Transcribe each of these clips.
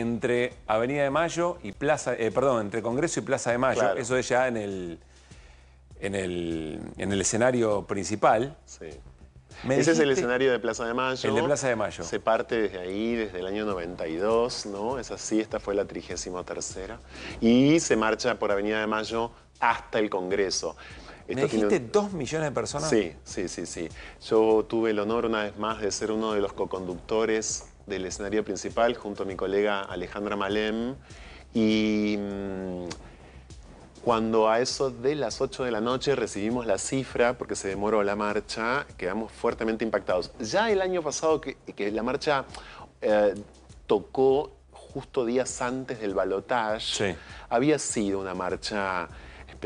entre Avenida de Mayo y Plaza, eh, perdón, entre Congreso y Plaza de Mayo, eso es ya en el, en el, escenario principal. Sí. Ese es el escenario de Plaza de Mayo. El de Plaza de Mayo. Se parte desde ahí, desde el año 92, ¿no? Es así, esta fue la 33 Y se marcha por Avenida de Mayo hasta el Congreso. Esto ¿Me dijiste dos millones de personas? Sí, sí, sí, sí. Yo tuve el honor una vez más de ser uno de los coconductores del escenario principal junto a mi colega Alejandra Malem y mm, cuando a eso de las 8 de la noche recibimos la cifra, porque se demoró la marcha, quedamos fuertemente impactados. Ya el año pasado que, la marcha eh, tocó justo días antes del balotaje, había sido una marcha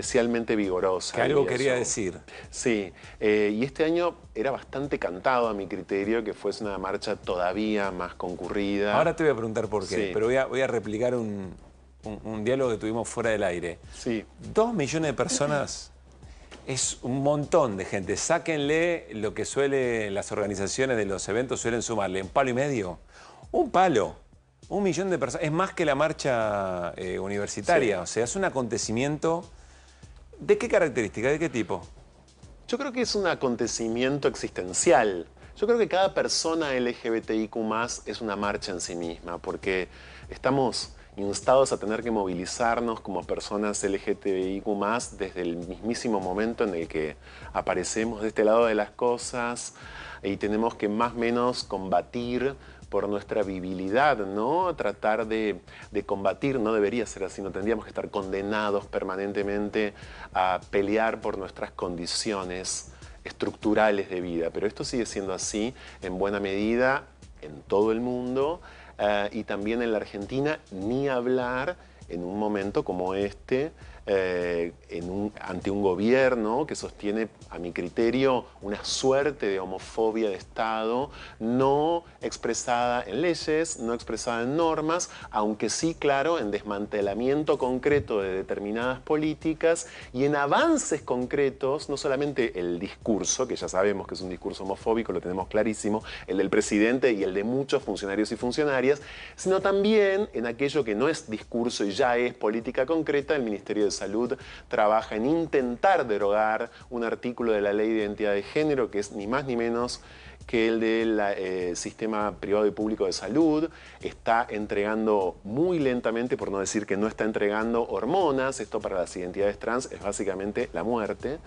especialmente vigorosa. Que algo quería decir. Sí, eh, y este año era bastante cantado a mi criterio que fuese una marcha todavía más concurrida. Ahora te voy a preguntar por qué, pero voy a, voy a replicar un, diálogo que tuvimos fuera del aire. Sí. Dos millones de personas es un montón de gente. Sáquenle lo que suelen las organizaciones de los eventos suelen sumarle, un palo y medio. Un palo. Un millón de personas. Es más que la marcha eh, universitaria. O sea, es un acontecimiento ¿De qué característica? ¿De qué tipo? Yo creo que es un acontecimiento existencial. Yo creo que cada persona LGBTIQ es una marcha en sí misma, porque estamos instados a tener que movilizarnos como personas LGBTIQ+, desde el mismísimo momento en el que aparecemos de este lado de las cosas y tenemos que más o menos combatir por nuestra vivibilidad, ¿no? Tratar de, combatir no debería ser así, no tendríamos que estar condenados permanentemente a pelear por nuestras condiciones estructurales de vida, pero esto sigue siendo así en buena medida en todo el mundo eh, y también en la Argentina, ni hablar en un momento como este, eh, ante un gobierno que sostiene, a mi criterio, una suerte de homofobia de Estado, no expresada en leyes, no expresada en normas, aunque sí, claro, en desmantelamiento concreto de determinadas políticas y en avances concretos, no solamente el discurso, que ya sabemos que es un discurso homofóbico, lo tenemos clarísimo, el del presidente y el de muchos funcionarios y funcionarias, sino también en aquello que no es discurso y ya es política concreta, el Ministerio de Salud trabaja en intentar derogar un artículo de la Ley de Identidad de Género, que es ni más ni menos que el del eh, sistema privado y público de salud está entregando muy lentamente, por no decir que no está entregando hormonas, esto para las identidades trans es básicamente la muerte,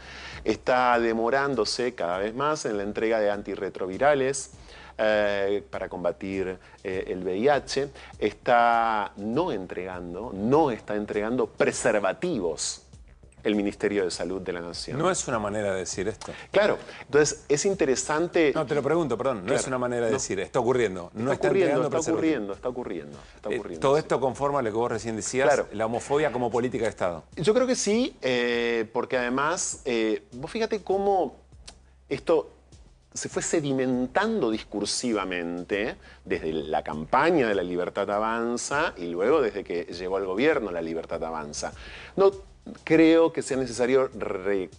está demorándose cada vez más en la entrega de antirretrovirales, eh, para combatir eh, el VIH, está no entregando, no está entregando preservativos el Ministerio de Salud de la Nación. No es una manera de decir esto. Claro, entonces es interesante... No, te lo pregunto, perdón, no es una manera de decir, está ocurriendo. No está, ocurriendo, está, ocurriendo, está ocurriendo, eh, está ocurriendo. todo esto conforma lo que vos recién decías, la homofobia como política de Estado. Yo creo que sí, porque además, vos fíjate cómo esto se fue sedimentando discursivamente desde la campaña de la libertad avanza y luego desde que llegó al gobierno la libertad avanza. No creo que sea necesario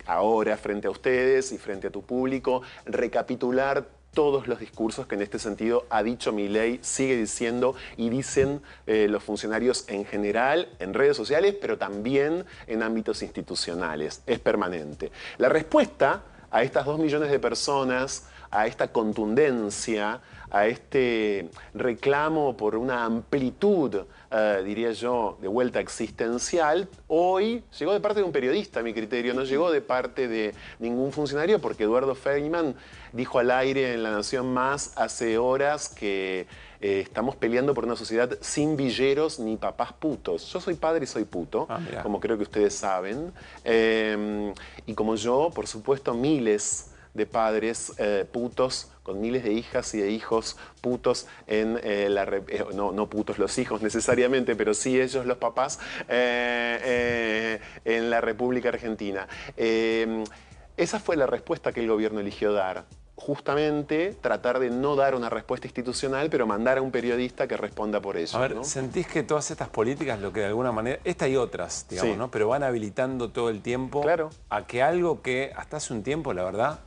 ahora frente a ustedes y frente a tu público recapitular todos los discursos que en este sentido ha dicho mi ley, sigue diciendo y dicen eh, los funcionarios en general, en redes sociales, pero también en ámbitos institucionales. Es permanente. La respuesta a estas dos millones de personas, a esta contundencia, a este reclamo por una amplitud, eh, diría yo, de vuelta existencial, hoy llegó de parte de un periodista, a mi criterio, no llegó de parte de ningún funcionario, porque Eduardo Feynman dijo al aire en La Nación Más hace horas que eh, estamos peleando por una sociedad sin villeros ni papás putos. Yo soy padre y soy puto, ah, como creo que ustedes saben. Em, y como yo, por supuesto, miles de padres eh, putos con miles de hijas y de hijos putos en eh, la... Eh, no, putos los hijos necesariamente, pero sí ellos los papás en la República Argentina. esa fue la respuesta que el gobierno eligió dar justamente tratar de no dar una respuesta institucional, pero mandar a un periodista que responda por ello A ver, ¿sentís que todas estas políticas, lo que de alguna manera, esta y otras, digamos, ¿no? Pero van habilitando todo el tiempo a que algo que hasta hace un tiempo, la verdad,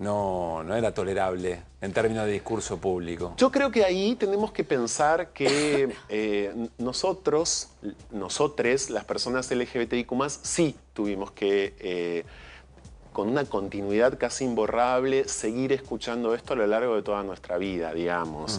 no, no era tolerable en términos de discurso público. Yo creo que ahí tenemos que pensar que eh, nosotros, nosotres, las personas LGBTIQ+, sí tuvimos que, eh, con una continuidad casi imborrable, seguir escuchando esto a lo largo de toda nuestra vida, digamos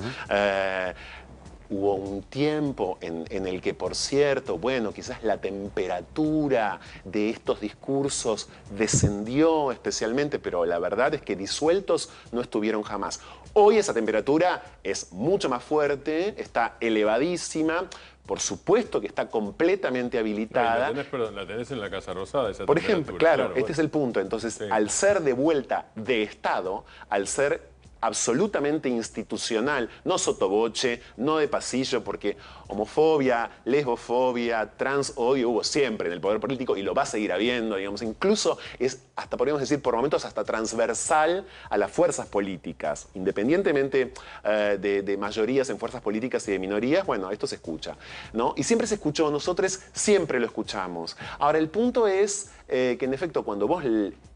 hubo un tiempo en, el que, por cierto, bueno, quizás la temperatura de estos discursos descendió especialmente, pero la verdad es que disueltos no estuvieron jamás. Hoy esa temperatura es mucho más fuerte, está elevadísima, por supuesto que está completamente habilitada. la, tenés, en la Casa Rosada. Esa por ejemplo, claro, este es el punto. Entonces, al ser de vuelta de Estado, al ser absolutamente institucional, no sotoboche, no de pasillo, porque homofobia, lesbofobia, transodio hubo siempre en el poder político y lo va a seguir habiendo, digamos, incluso es hasta podríamos decir por momentos hasta transversal a las fuerzas políticas, independientemente eh, de, mayorías en fuerzas políticas y de minorías, bueno, esto se escucha, ¿no? Y siempre se escuchó, nosotros siempre lo escuchamos. Ahora, el punto es eh, que en efecto cuando vos,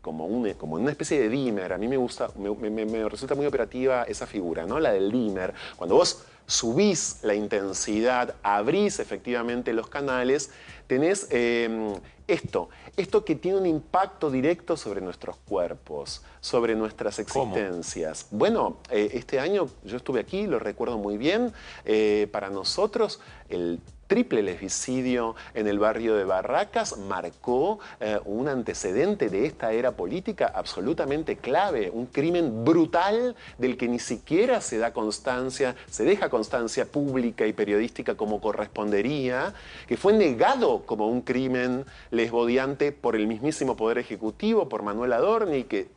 como, un, como una especie de dimmer, a mí me gusta, me, resulta muy operativa esa figura, ¿no? La del dimmer, cuando vos subís la intensidad, abrís efectivamente los canales, tenés em, esto, esto que tiene un impacto directo sobre nuestros cuerpos, sobre nuestras existencias. Bueno, eh, este año yo estuve aquí, lo recuerdo muy bien, eh, para nosotros el triple lesbicidio en el barrio de Barracas marcó eh, un antecedente de esta era política absolutamente clave, un crimen brutal del que ni siquiera se da constancia, se deja constancia pública y periodística como correspondería, que fue negado como un crimen lesbodiante por el mismísimo Poder Ejecutivo, por Manuel Adorni, que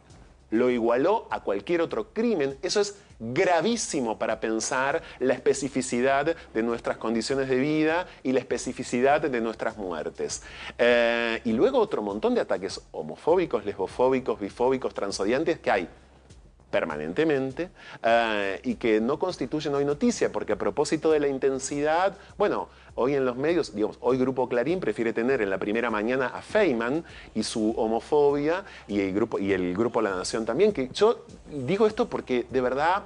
lo igualó a cualquier otro crimen. Eso es gravísimo para pensar la especificidad de nuestras condiciones de vida y la especificidad de nuestras muertes. Eh, y luego otro montón de ataques homofóbicos, lesbofóbicos, bifóbicos, transodiantes que hay permanentemente eh, y que no constituyen hoy noticia, porque a propósito de la intensidad, bueno, hoy en los medios, digamos, hoy Grupo Clarín prefiere tener en la primera mañana a Feynman y su homofobia y el Grupo, y el grupo La Nación también, que yo digo esto porque de verdad...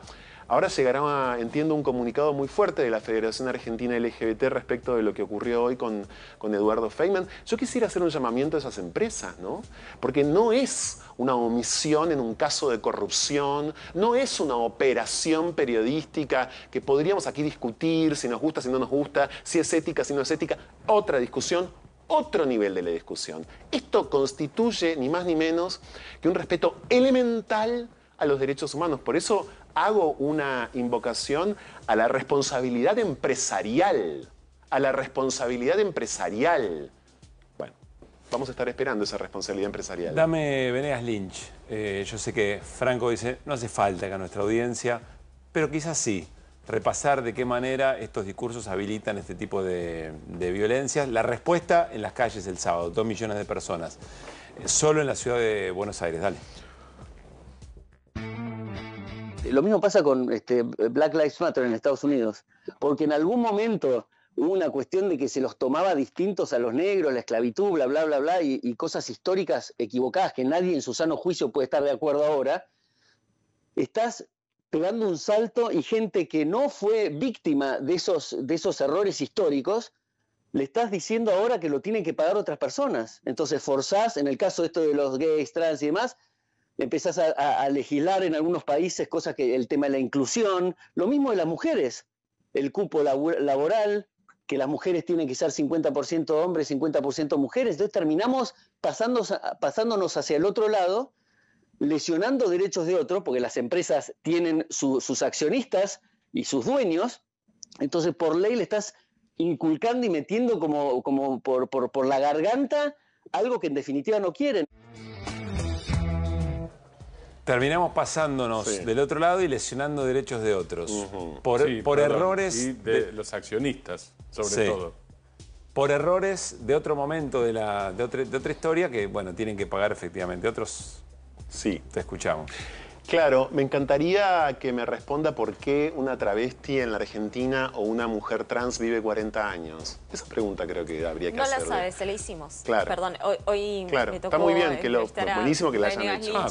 Ahora llegará, entiendo, un comunicado muy fuerte de la Federación Argentina LGBT respecto de lo que ocurrió hoy con, con Eduardo Feynman. Yo quisiera hacer un llamamiento a esas empresas, ¿no? Porque no es una omisión en un caso de corrupción, no es una operación periodística que podríamos aquí discutir si nos gusta, si no nos gusta, si es ética, si no es ética, otra discusión, otro nivel de la discusión. Esto constituye ni más ni menos que un respeto elemental a los derechos humanos. Por eso hago una invocación a la responsabilidad empresarial, a la responsabilidad empresarial. Bueno, vamos a estar esperando esa responsabilidad empresarial. Dame Venegas Lynch. Eh, yo sé que Franco dice, no hace falta que nuestra audiencia, pero quizás sí repasar de qué manera estos discursos habilitan este tipo de, de, violencias. La respuesta en las calles el sábado, dos millones de personas, eh, solo en la ciudad de Buenos Aires. Dale lo mismo pasa con este, Black Lives Matter en Estados Unidos, porque en algún momento hubo una cuestión de que se los tomaba distintos a los negros, la esclavitud, bla, bla, bla, bla, y, cosas históricas equivocadas que nadie en su sano juicio puede estar de acuerdo ahora, estás pegando un salto y gente que no fue víctima de esos, de esos errores históricos, le estás diciendo ahora que lo tienen que pagar otras personas. Entonces forzás, en el caso de esto de los gays, trans y demás, empezás a, legislar en algunos países cosas que el tema de la inclusión, lo mismo de las mujeres, el cupo laboral, que las mujeres tienen que ser 50% hombres, 50% mujeres, entonces terminamos pasándonos, pasándonos hacia el otro lado, lesionando derechos de otros, porque las empresas tienen sus accionistas y sus dueños, entonces por ley le estás inculcando y metiendo como, como por, por, por la garganta algo que en definitiva no quieren terminamos pasándonos del otro lado y lesionando derechos de otros. Por, errores. Y de, los accionistas, sobre todo. Por errores de otro momento de, la, de, otra, de otra historia que, bueno, tienen que pagar efectivamente. Otros. Sí. Te escuchamos. Claro, me encantaría que me responda por qué una travesti en la Argentina o una mujer trans vive 40 años. Esa pregunta creo que habría que hacer. No la sabes, se la hicimos. Claro. Perdón, hoy, me tocó... Está muy bien, que lo, buenísimo que la hayan hecho. Ah,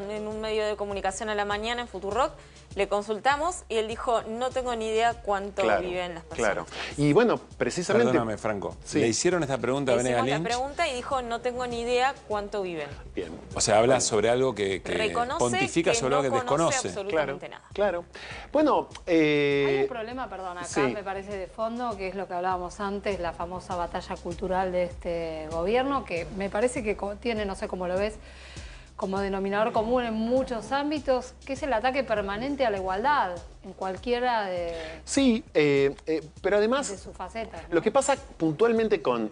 en, en un medio de comunicación a la mañana en Futurock le consultamos y él dijo, no tengo ni idea cuánto viven las personas. Claro. Y bueno, precisamente... Perdóname, Franco. Le hicieron esta pregunta a le Lynch. la pregunta y dijo, no tengo ni idea cuánto viven. Bien. O sea, habla sobre algo que, que pontifica sobre algo que desconoce. absolutamente claro, nada. Claro. Bueno... Eh, Hay un problema, perdón, acá me parece de fondo, que es lo que hablábamos antes, la famosa batalla cultural de este gobierno, que me parece que tiene, no sé cómo lo ves, como denominador común en muchos ámbitos, que es el ataque permanente a la igualdad en cualquiera de... Sí, eh, eh, pero además... De Lo que pasa puntualmente con,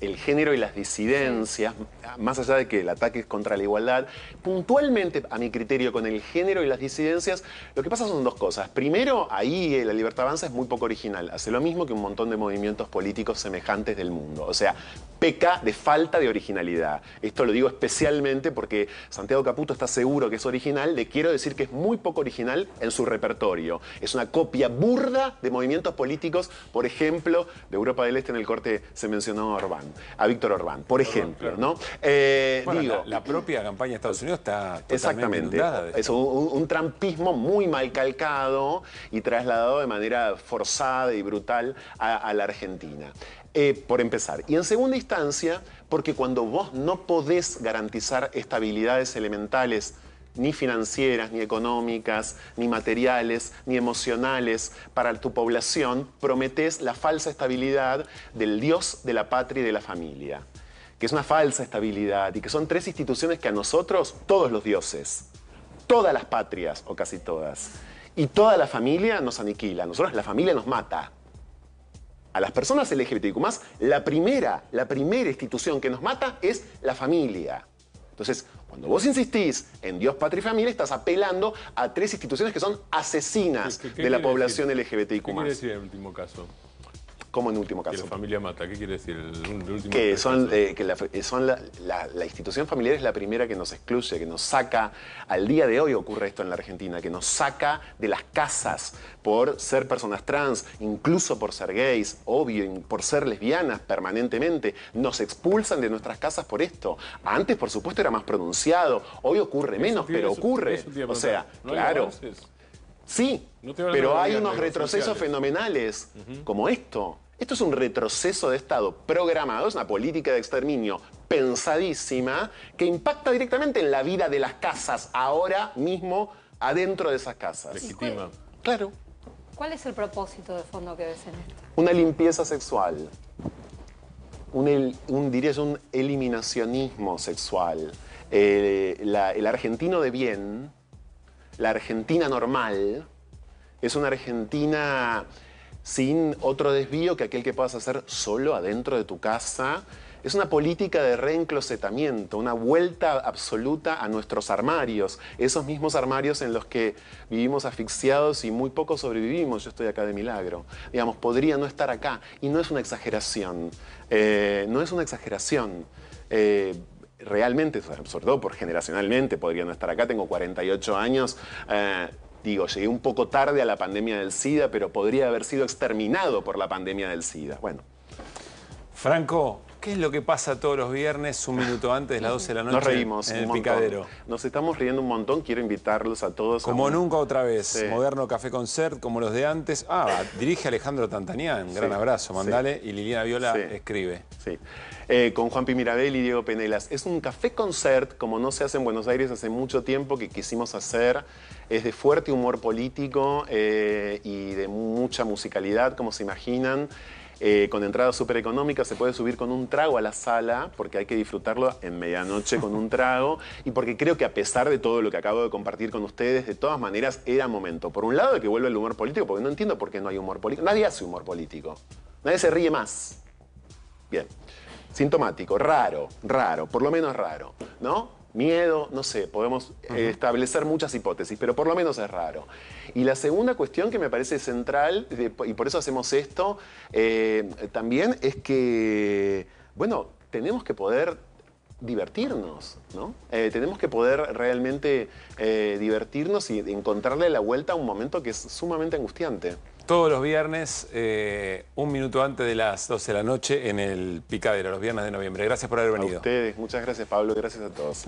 el género y las disidencias, más allá de que el ataque es contra la igualdad, puntualmente, a mi criterio, con el género y las disidencias, lo que pasa son dos cosas. Primero, ahí eh, la libertad avanza es muy poco original. Hace lo mismo que un montón de movimientos políticos semejantes del mundo. O sea, peca de falta de originalidad. Esto lo digo especialmente porque Santiago Caputo está seguro que es original, le quiero decir que es muy poco original en su repertorio es una copia burda de movimientos políticos, por ejemplo, de Europa del Este en el corte se mencionó a Orbán, a Víctor Orbán, por ejemplo, eh, digo, la, propia campaña de Estados Unidos está totalmente exactamente. Es un, trampismo muy mal calcado y trasladado de manera forzada y brutal a, la Argentina. Eh, por empezar. Y en segunda instancia, porque cuando vos no podés garantizar estabilidades elementales ni financieras, ni económicas, ni materiales, ni emocionales para tu población, prometes la falsa estabilidad del Dios, de la patria y de la familia, que es una falsa estabilidad y que son tres instituciones que a nosotros, todos los dioses, todas las patrias o casi todas, y toda la familia nos aniquila, nosotros la familia nos mata. A las personas LGBTQ más, la primera, la primera institución que nos mata es la familia. Entonces, cuando vos insistís en Dios, patria y familia, estás apelando a tres instituciones que son asesinas de la población LGBT LGBTIQ. ¿Qué el último caso? como en último caso. ¿Y la familia mata, ¿qué quiere decir? que son, que la, institución familiar es la primera que nos excluye, que nos saca, al día de hoy ocurre esto en la Argentina, que nos saca de las casas por ser personas trans, incluso por ser gays, obvio, por ser lesbianas permanentemente, nos expulsan de nuestras casas por esto. Antes, por supuesto, era más pronunciado, hoy ocurre menos, pero ocurre. o sea, claro. Sí, pero hay unos retrocesos fenomenales como esto. Esto es un retroceso de Estado programado, es una política de exterminio pensadísima que impacta directamente en la vida de las casas ahora mismo adentro de esas casas. Legitima. Claro. ¿Cuál es el propósito de fondo que ves en esto? Una limpieza sexual. Un, el, un un eliminacionismo sexual. Eh, el argentino de bien, la Argentina normal, es una Argentina sin otro desvío que aquel que puedas hacer solo adentro de tu casa. Es una política de reenclosetamiento, una vuelta absoluta a nuestros armarios, esos mismos armarios en los que vivimos asfixiados y muy poco sobrevivimos. Yo estoy acá de milagro. Digamos, podría no estar acá. Y no es una exageración. Eh, no es una exageración. Eh, realmente, sobre todo por generacionalmente, podría no estar acá. Tengo 48 años. Eh, Digo, llegué un poco tarde a la pandemia del SIDA, pero podría haber sido exterminado por la pandemia del SIDA. Bueno. Franco, ¿qué es lo que pasa todos los viernes, un minuto antes de las 12 de la noche? Nos reímos. En el picadero. Nos estamos riendo un montón, quiero invitarlos a todos. Como nunca otra vez, Moderno Café Concert, como los de antes. Ah, dirige Alejandro Tantanián, gran abrazo, mandale. Y Liliana Viola escribe. Sí. Eh, con Juan Pimirabel y Diego Penelas. Es un café concert, como no se hace en Buenos Aires hace mucho tiempo, que quisimos hacer es de fuerte humor político eh, y de mucha musicalidad, como se imaginan. Eh, con entrada súper económica se puede subir con un trago a la sala, porque hay que disfrutarlo en medianoche con un trago, y porque creo que a pesar de todo lo que acabo de compartir con ustedes, de todas maneras era momento. Por un lado, de que vuelva el humor político, porque no entiendo por qué no hay humor político. Nadie hace humor político. Nadie se ríe más. Bien. Sintomático, raro, raro, por lo menos raro, ¿no? miedo, no sé, podemos eh, establecer muchas hipótesis, pero por lo menos es raro. Y la segunda cuestión que me parece central, y por eso hacemos esto, eh, también es que, bueno, tenemos que poder divertirnos, ¿no? Eh, tenemos que poder realmente divertirnos y encontrarle la vuelta a un momento que es sumamente angustiante todos los viernes, eh, un minuto antes de las 12 de la noche en el Picadero, los viernes de noviembre. Gracias por haber venido. A ustedes, muchas gracias Pablo, gracias a todos.